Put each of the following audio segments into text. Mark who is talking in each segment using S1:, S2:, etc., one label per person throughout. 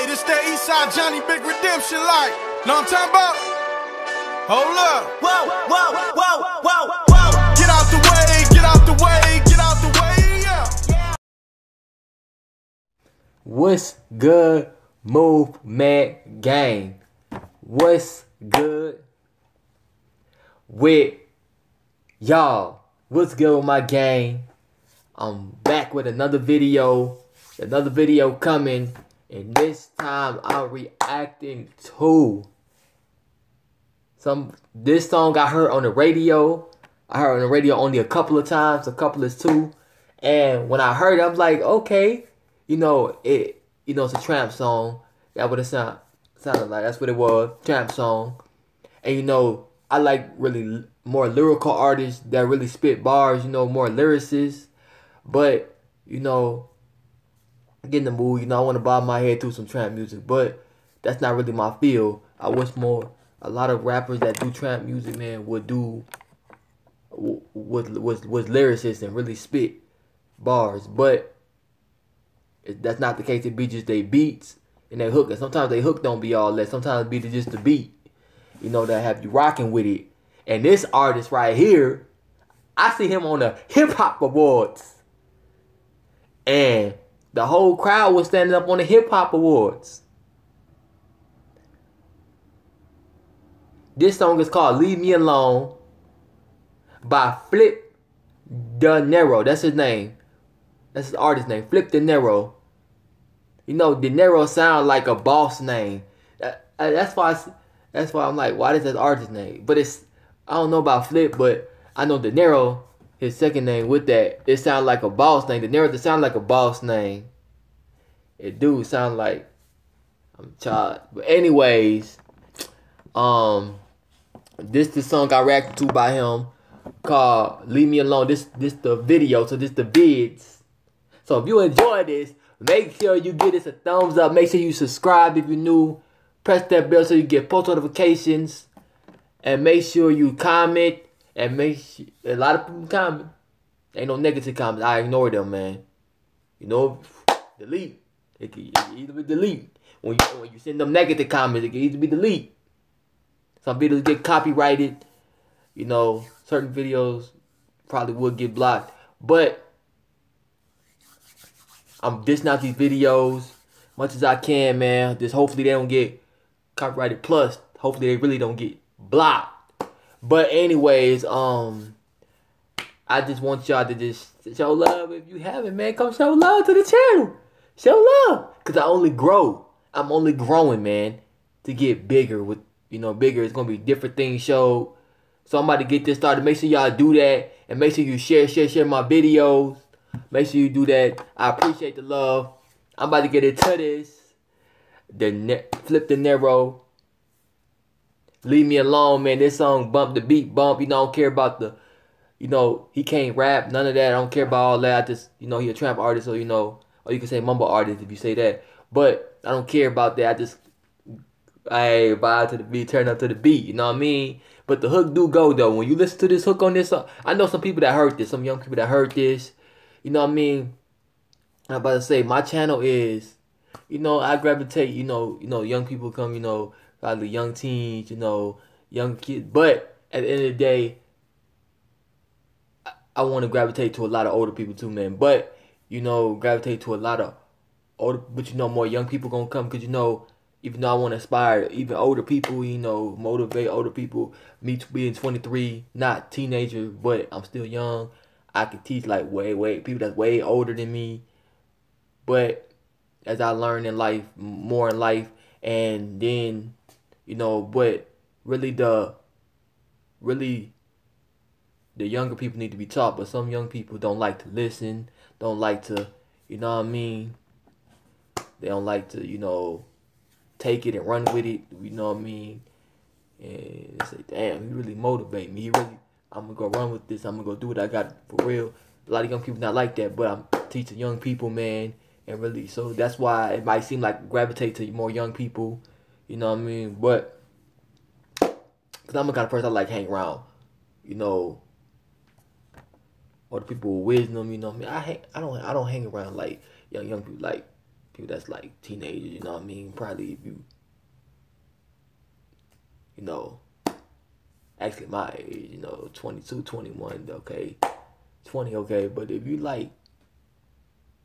S1: Hey, this that Eastside Johnny Big Redemption like. Know what I'm talking about? Hold up. Whoa, whoa, whoa, whoa, whoa. Get out the way, get out the way, get out the way, yeah. What's good, move Mad gang? What's good with y'all? What's good with my gang? I'm back with another video. Another video coming. And this time I'm reacting to some this song I heard on the radio. I heard on the radio only a couple of times, a couple is two. And when I heard it, I'm like, okay, you know, it you know it's a tramp song. That what it sound, sounded like. That's what it was. Tramp song. And you know, I like really more lyrical artists that really spit bars, you know, more lyricists. But, you know, get in the mood. You know, I want to bob my head to some trap music, but that's not really my feel. I wish more. A lot of rappers that do trap music, man, would do was was was lyricist and really spit bars, but that's not the case. It be just they beats and they hook. And sometimes they hook don't be all that. Sometimes it be just the beat, you know, that have you rocking with it. And this artist right here, I see him on the hip hop awards, and the whole crowd was standing up on the hip hop awards. This song is called Leave Me Alone by Flip De Nero. That's his name. That's his artist name. Flip De Nero. You know, De Nero sounds like a boss name. Uh, uh, that's why. I, that's why I'm like, why does that artist name? But it's I don't know about Flip, but I know De Nero his second name with that, it sounded like a boss name. The narrative sounded like a boss name. It do sound like I'm child. But anyways, um, this the song I reacted to by him called "Leave Me Alone." This this the video, so this the vids. So if you enjoy this, make sure you give this a thumbs up. Make sure you subscribe if you're new. Press that bell so you get post notifications, and make sure you comment and makes a lot of people comment. Ain't no negative comments. I ignore them, man. You know, delete. It can either be delete. When you when you send them negative comments, it can either be delete. Some videos get copyrighted. You know, certain videos probably would get blocked. But I'm dishing out these videos much as I can, man. Just hopefully they don't get copyrighted. Plus, hopefully they really don't get blocked. But anyways, um, I just want y'all to just show love if you haven't, man. Come show love to the channel. Show love, cause I only grow. I'm only growing, man, to get bigger. With you know, bigger. It's gonna be different things show. So I'm about to get this started. Make sure y'all do that, and make sure you share, share, share my videos. Make sure you do that. I appreciate the love. I'm about to get into this. The net, flip the narrow. Leave me alone, man. This song bump the beat bump. You know, I don't care about the, you know, he can't rap, none of that. I don't care about all that. I just, you know, he a trap artist, so you know, or you can say mumble artist if you say that. But I don't care about that. I just, I buy to the beat, turn up to the beat. You know what I mean? But the hook do go though. When you listen to this hook on this song, I know some people that heard this, some young people that heard this. You know what I mean? I'm about to say my channel is, you know, I gravitate. You know, you know, young people come. You know, a lot of the young teens, you know, young kids. But at the end of the day, I, I want to gravitate to a lot of older people too, man. But you know, gravitate to a lot of older, but you know, more young people gonna come because you know, even though I want to inspire even older people, you know, motivate older people. Me being 23, not teenager, but I'm still young. I can teach like way, way people that's way older than me. But as I learn in life, more in life, and then you know, but really the really the younger people need to be taught, but some young people don't like to listen, don't like to, you know what I mean? They don't like to, you know, take it and run with it, you know what I mean? And say, damn, he really motivate me. He really, I'm gonna go run with this. I'm gonna go do what I got for real. A lot of young people not like that, but I'm teaching young people, man, and really, so that's why it might seem like gravitate to more young people you know what I mean? But because I'm the kind of person I like hang around. You know, or the people with wisdom. You know what I mean? I hang, I don't I don't hang around like young young people like people that's like teenagers. You know what I mean? Probably if you you know actually my age, you know, 22, 21, okay, 20, okay, but if you like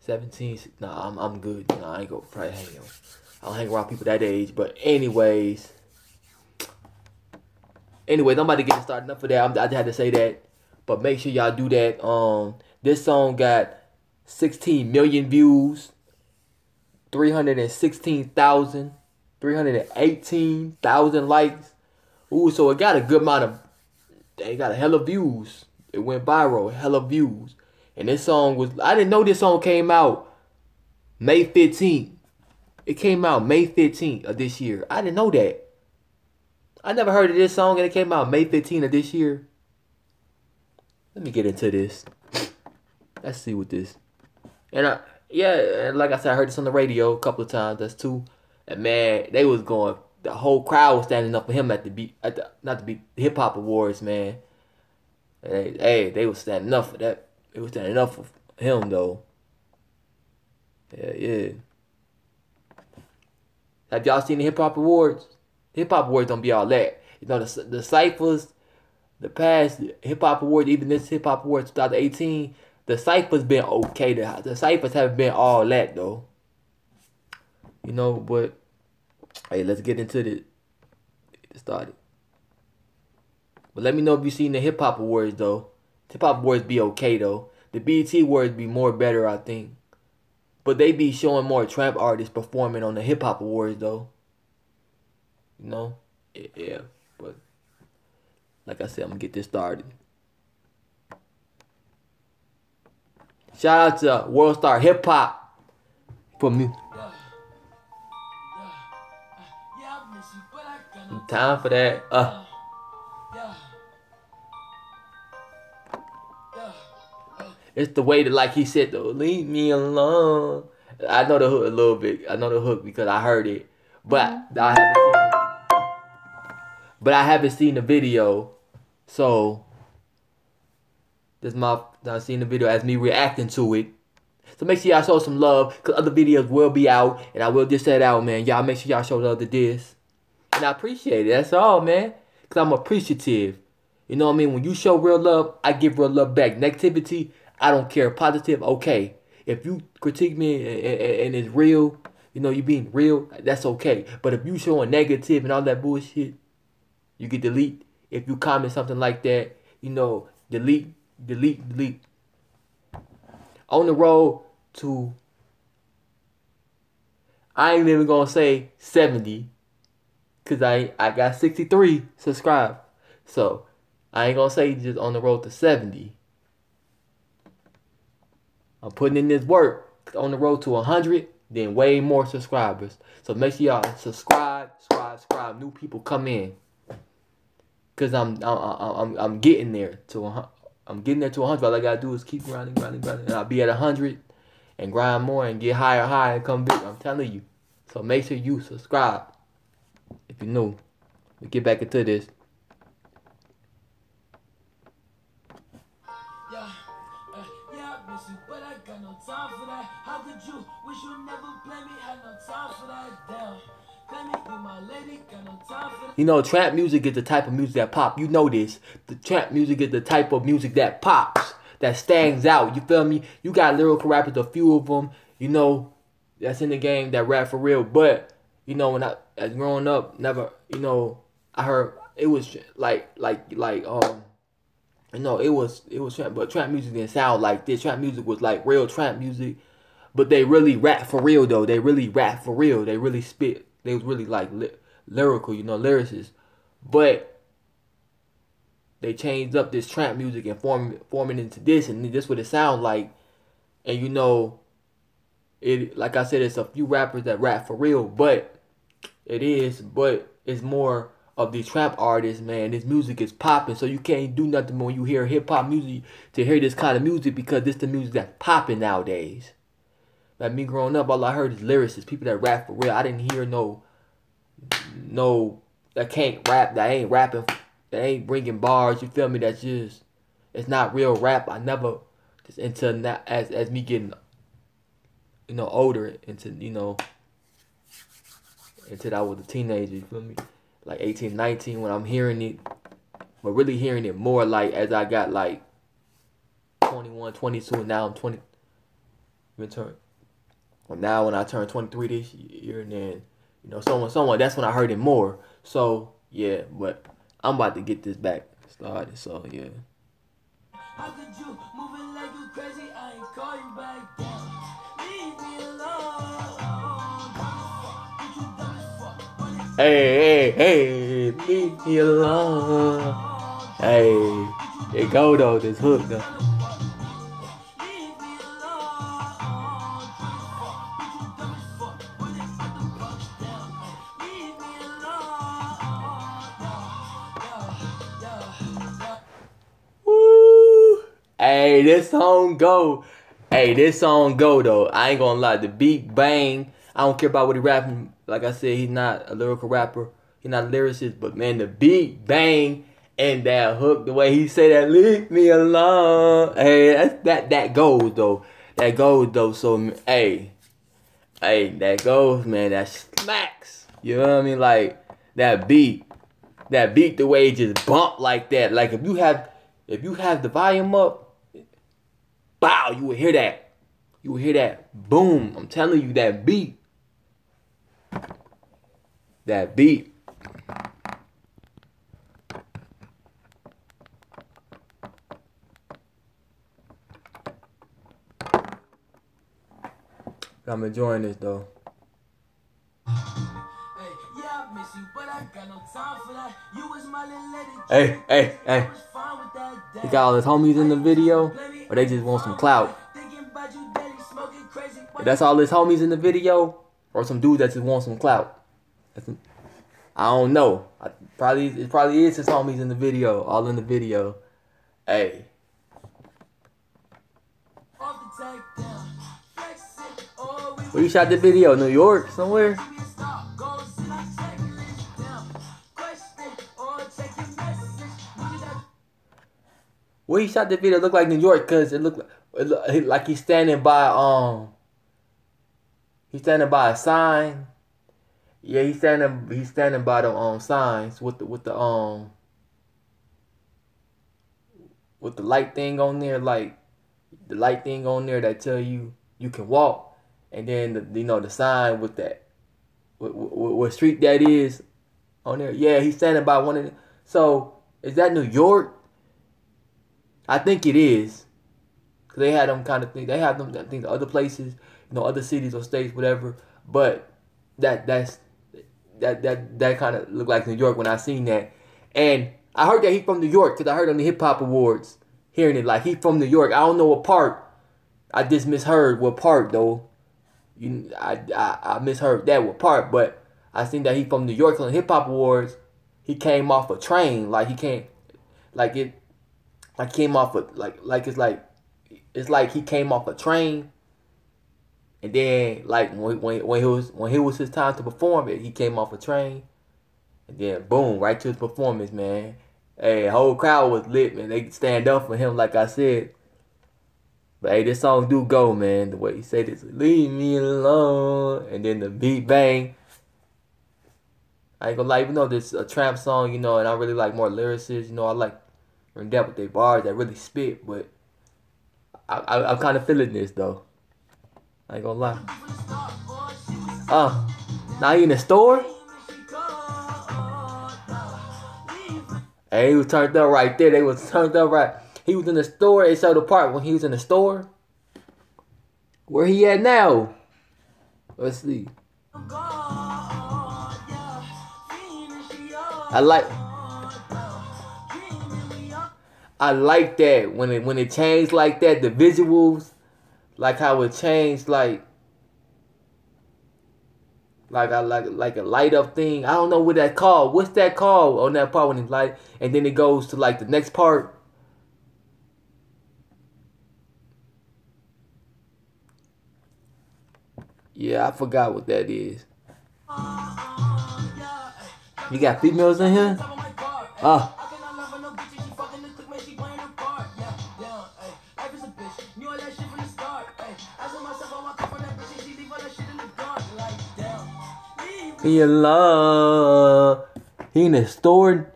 S1: 17, nah, I'm, I'm good, nah, I ain't gonna probably hang on. I don't hang around people that age. But anyways, anyways, I'm about to get started. Enough for that. I'm, i just had to say that. But make sure y'all do that. Um, this song got 16 million views, 316,000, 318,000 likes. Ooh, so it got a good amount of. They got a hell of views. It went viral, hell of views. And this song was. I didn't know this song came out May 15th. It came out May 15th of this year. I didn't know that. I never heard of this song and it came out May 15th of this year. Let me get into this. Let's see what this. And I yeah, and like I said, I heard this on the radio a couple of times. That's two. And man, they was going the whole crowd was standing up for him at the beat at the not the beat hip hop awards, man. Hey, hey, they was standing up for that. It was standing up for him though. Yeah, yeah. Have y'all seen the hip hop awards? Hip hop awards don't be all that. You know the the ciphers, the past hip hop awards, even this hip hop awards 2018, the ciphers been okay. The the ciphers haven't been all that though. You know, but hey, let's get into the get started. But let me know if you seen the hip hop awards though. Hip hop awards be okay though. The BET awards be more better, I think. But they be showing more trap artists performing on the hip hop awards though. You know? Yeah. But like I said, I'm gonna get this started. Shout out to World Star Hip Hop for me. Time for that. Uh. It's the way that, like he said, though, leave me alone. I know the hook a little bit. I know the hook because I heard it, but mm-hmm. I haven't. Seen, but I haven't seen the video, so this my I seen the video as me reacting to it. So make sure y'all show some love, cause other videos will be out, and I will dish that out, man. Y'all make sure y'all show love to this, and I appreciate it. That's all, man, cause I'm appreciative. You know what I mean? When you show real love, I give real love back. Negativity I don't care. Positive, okay. If you critique me and, and, and it's real, you know, you being real, that's okay. But if you showing negative and all that bullshit, you get delete. If you comment something like that, you know, delete, delete, delete. On the road to, I ain't even gonna say 70, cause I I got 63 subscribe. So I ain't gonna say just on the road to 70. I'm putting in this work on the road to 100, then way more subscribers. So make sure y'all subscribe, subscribe, subscribe. New people come in, cause I'm I'm I'm, I'm getting there to I'm getting there to 100. All I gotta do is keep grinding, grinding, grinding, and I'll be at 100 and grind more and get higher, higher, and come big. I'm telling you. So make sure you subscribe if you're new. We get back into this. wish you never me. Had no time for that damn. You know, trap music is the type of music that pop. You know this. The trap music is the type of music that pops, that stands out. You feel me? You got lyrical rappers, a few of them, you know, that's in the game that rap for real. But you know, when I as growing up, never, you know, I heard it was like, like, like, um, you know, it was, it was trap, but trap music didn't sound like this. Trap music was like real trap music but they really rap for real though. They really rap for real. They really spit. They was really like lyrical, you know, lyricists. But they changed up this trap music and form forming into this, and this what it sounds like. And you know, it like I said, it's a few rappers that rap for real, but it is, but it's more of these trap artists, man. This music is popping, so you can't do nothing when you hear hip hop music to hear this kind of music because this the music that's popping nowadays. Like me growing up, all I heard is lyricists, people that rap for real. I didn't hear no, no that can't rap, that ain't rapping, that ain't bringing bars. You feel me? That's just, it's not real rap. I never just until now as as me getting, you know, older into you know, until I was a teenager. You feel me? Like 18, 19, when I'm hearing it, but really hearing it more like as I got like 21, 22, and now I'm 20. Even turn well, now when I turn 23 this year, and then you know, someone, someone, that's when I heard it more. So yeah, but I'm about to get this back started. So yeah. How could you moving like you crazy? I ain't call you back Hey, hey, hey, leave me alone. Hey, it go though, this hook though. this song go. Hey, this song go though. I ain't gonna lie. The beat bang. I don't care about what he rapping. Like I said, he's not a lyrical rapper. He's not a lyricist. But man, the beat bang and that hook, the way he say that, leave me alone. Hey, that's, that that goes though. That goes though. So hey, hey, that goes, man. That smacks. You know what I mean? Like that beat, that beat, the way it just bump like that. Like if you have, if you have the volume up bow, you will hear that. You will hear that boom. I'm telling you, that beat. That beat. I'm enjoying this though. Hey, hey, hey. He got all his homies in the video or they just want some clout. If that's all his homies in the video, or some dude that just want some clout. I don't know. I, probably it probably is his homies in the video, all in the video. Hey. Where you shot the video? New York, somewhere? where he shot the video looked like New York because it looked look, like he's standing by um he's standing by a sign. Yeah, he's standing he's standing by the um signs with the with the um with the light thing on there, like the light thing on there that tell you you can walk, and then the, you know the sign with that what, what, what street that is on there. Yeah, he's standing by one of them. So is that New York? I think it is. Cause they had them kind of thing. They have them. I think the other places, you know, other cities or states, whatever. But that that's that that that kind of looked like New York when I seen that. And I heard that he from New York because I heard on the Hip Hop Awards hearing it like he from New York. I don't know what part. I just misheard what part though. You, I, I, I misheard that what part, but I seen that he from New York on Hip Hop Awards. He came off a train like he can't like it I came off of like like it's like it's like he came off a train and then like when when when he was when he was his time to perform it, he came off a train and then boom, right to his performance, man. Hey, whole crowd was lit, man. They stand up for him like I said. But hey, this song do go, man. The way he said this, leave me alone. And then the beat bang. I ain't gonna lie, even though this a trap song, you know, and I really like more lyricists, you know, I like and that with their bars that really spit, but I, I, am kind of feeling this though. I ain't gonna lie. Uh, now you in the store? Hey, he was turned up right there. They was turned up right. He was in the store sold the Park when he was in the store. Where he at now? Let's see. I like. I like that when it when it changed like that. The visuals, like how it changed, like like I like like a light up thing. I don't know what that called. What's that called on that part when it light? And then it goes to like the next part. Yeah, I forgot what that is. You got females in here? Oh. in love. He in the store.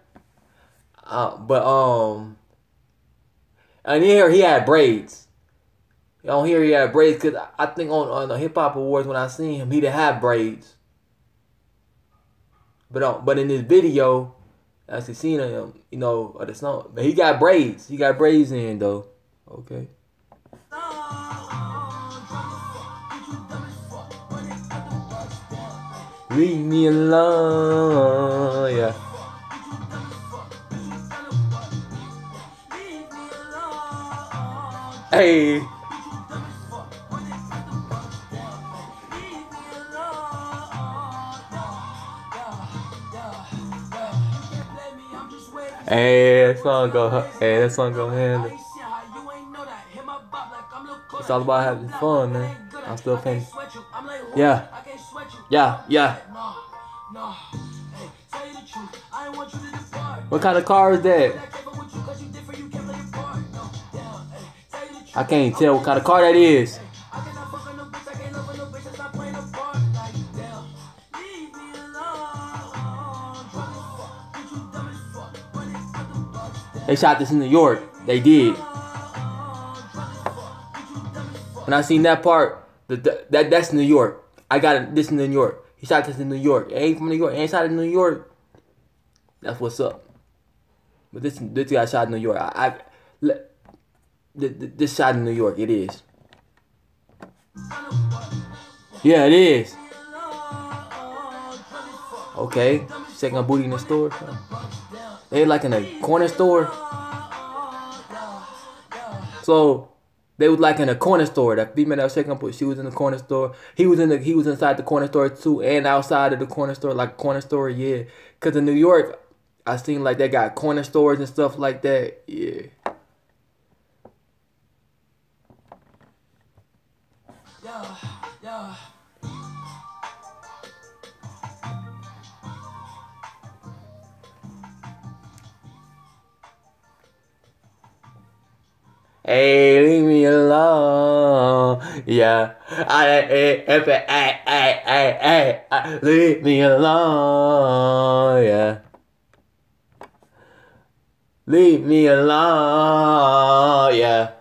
S1: Uh, but um, and here he had braids. On here he had braids because I think on on the hip hop awards when I seen him he didn't have braids. But um, but in this video, I see seen him, you know, or the song. But he got braids. He got braids in though. Okay. leave me alone. Yeah. Hey. Hey, that song go, hey, that song go handle. It's all about having fun, man. I'm still famous. Yeah. Yeah, yeah. What kind of car is that? I can't tell what kind of car that is. They shot this in New York. They did. When I seen that part, the, the, that that's New York. I got it. This in New York. He shot this in New York. It ain't from New York. It ain't shot in New York. That's what's up. But this this guy shot in New York. I, I this shot in New York. It is. Yeah, it is. Okay, second booty in the store. They like in a corner store. So they was like in a corner store. That female that was checking up, she was in the corner store. He was in the he was inside the corner store too, and outside of the corner store, like corner store, yeah. Cause in New York, I seen like they got corner stores and stuff like that. Yeah. Yeah, yeah. Hey, leave me alone. Yeah. I, I, I, I, I, I, I, leave me alone. Yeah. Leave me alone, yeah.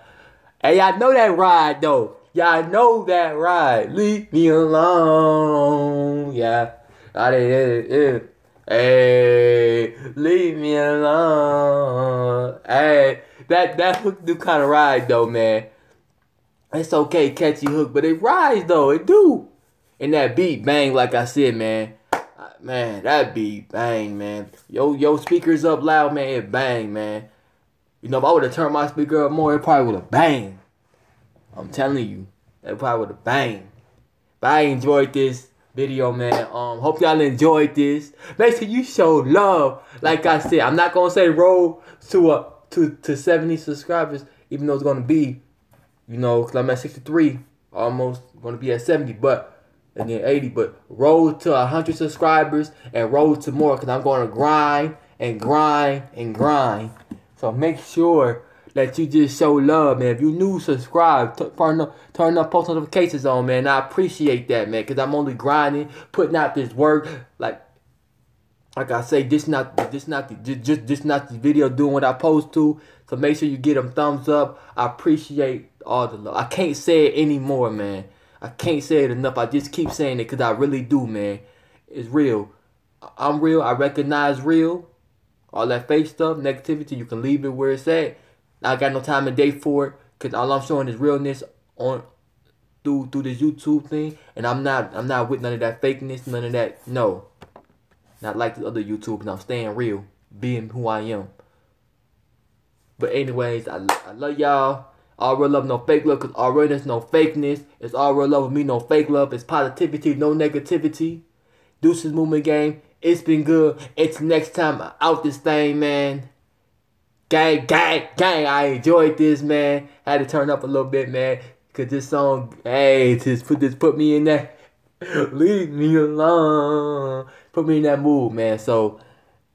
S1: Hey, y'all know that ride though. Y'all know that ride. Leave me alone, yeah. I did it. Hey, leave me alone. Hey, that that hook do kind of ride though, man. It's okay, catchy hook, but it rides though. It do. And that beat bang, like I said, man man, that be bang, man. Yo, yo, speakers up loud, man. It bang, man. You know, if I would have turned my speaker up more, it probably would have bang. I'm telling you, it probably would have bang. But I enjoyed this video, man. Um, hope y'all enjoyed this. Make sure you show love. Like I said, I'm not gonna say roll to a to to 70 subscribers, even though it's gonna be, you know, cause I'm at 63, almost gonna be at 70, but and then 80, but roll to 100 subscribers and roll to more because I'm going to grind and grind and grind. So make sure that you just show love, man. If you new, subscribe, turn up, turn up post notifications on, man. I appreciate that, man, because I'm only grinding, putting out this work, like. Like I say, this not this not the, just, just not the video doing what I post to. So make sure you get them thumbs up. I appreciate all the love. I can't say it anymore, man. I can't say it enough. I just keep saying it because I really do, man. It's real. I'm real. I recognize real. All that fake stuff, negativity, you can leave it where it's at. I got no time and day for it because all I'm showing is realness on through through this YouTube thing, and I'm not I'm not with none of that fakeness, none of that. No, not like the other YouTube. And I'm staying real, being who I am. But anyways, I, I love y'all. All real love, no fake love, cause all realness, no fakeness. It's all real love with me, no fake love. It's positivity, no negativity. Deuces movement game. It's been good. It's next time i out this thing, man. Gang, gang, gang. I enjoyed this, man. had to turn up a little bit, man. Cause this song, hey, just put this put me in that leave me alone. Put me in that mood, man. So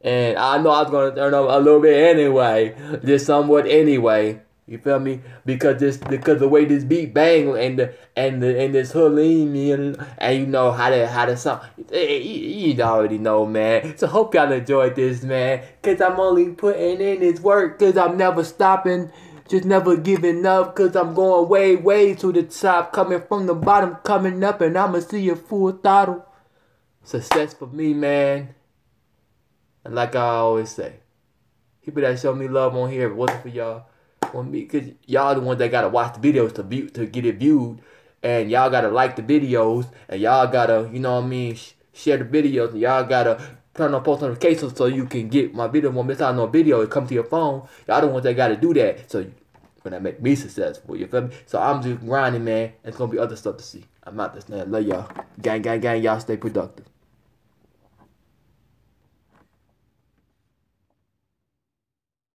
S1: and I know I was gonna turn up a little bit anyway. Just somewhat anyway. You feel me? Because this because the way this beat bang and the and the and this Halimi and and you know how to how to song you, you already know man. So hope y'all enjoyed this man. Cause I'm only putting in this work cause I'm never stopping. Just never giving up, cause I'm going way, way to the top. Coming from the bottom, coming up, and I'ma see a full throttle. Success for me, man. And like I always say, people that show me love on here, it wasn't for y'all, me because y'all the ones that gotta watch the videos to be, to get it viewed, and y'all gotta like the videos, and y'all gotta you know what I mean sh- share the videos, and y'all gotta turn on post notifications so you can get my video when miss out on video. It come to your phone. Y'all the ones that gotta do that. So when I make me successful, you feel me? So I'm just grinding, man. It's gonna be other stuff to see. I'm out this man. Love y'all. Gang, gang, gang. Y'all stay productive.